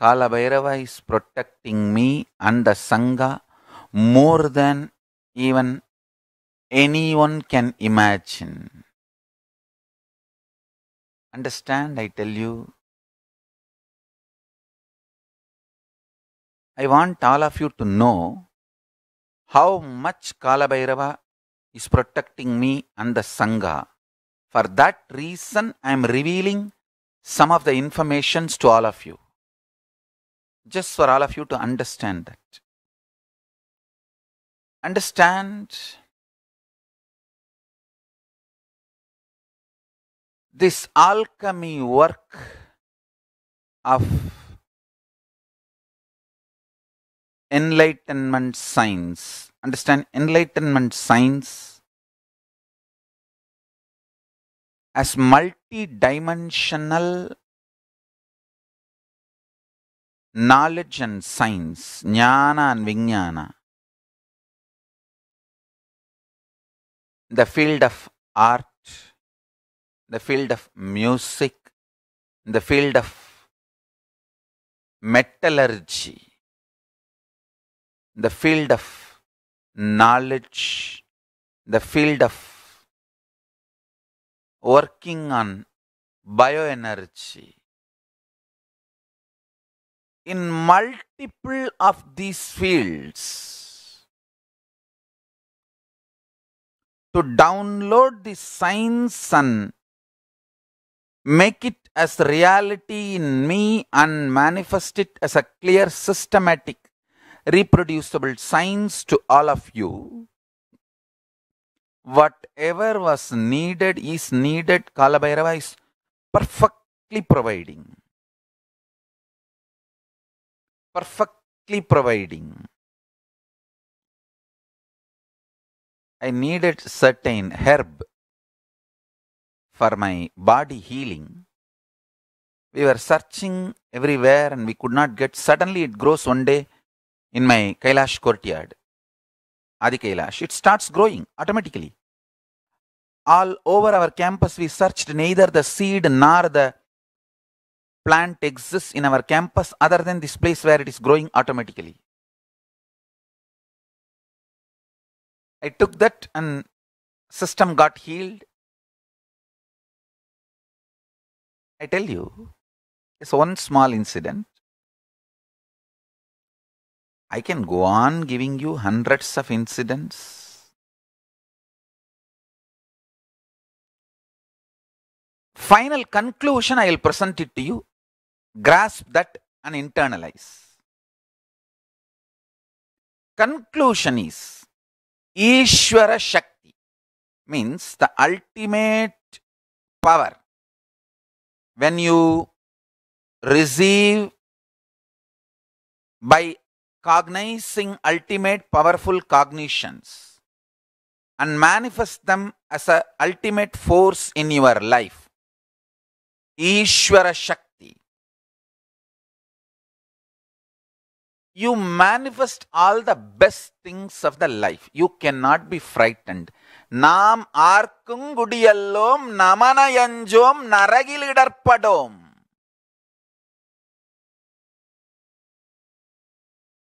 Kalabhairava is protecting me and the Sangha more than even anyone can imagine. Understand, I tell you. I want all of you to know how much Kalabhairava is protecting me and the Sangha. For that reason, I am revealing some of the informations to all of you. Just for all of you to understand that. Understand this alchemy work of enlightenment science. Understand enlightenment science as multi-dimensional knowledge and science, jnana and vijnana, the field of art, the field of music, the field of metallurgy, the field of knowledge, the field of working on bioenergy, in multiple of these fields to download the science and make it as reality in me and manifest it as a clear systematic reproducible science to all of you whatever was needed is needed kalabhairava is perfectly providing perfectly providing. I needed certain herb for my body healing. We were searching everywhere and we could not get. Suddenly it grows one day in my Kailash courtyard, Adi Kailash. It starts growing automatically. All over our campus we searched neither the seed nor the plant exists in our campus other than this place where it is growing automatically. I took that and system got healed. I tell you, it's one small incident. I can go on giving you hundreds of incidents. Final conclusion I will present it to you grasp that and internalize. Conclusion is Ishvara Shakti means the ultimate power. When you receive by cognizing ultimate powerful cognitions and manifest them as a ultimate force in your life. Ishvara Shakti you manifest all the best things of the life. You cannot be frightened. நாம் ஆர்க்குங்குடியல்லோம் நமனயஞ்சோம் நரகிலிடற்படோம்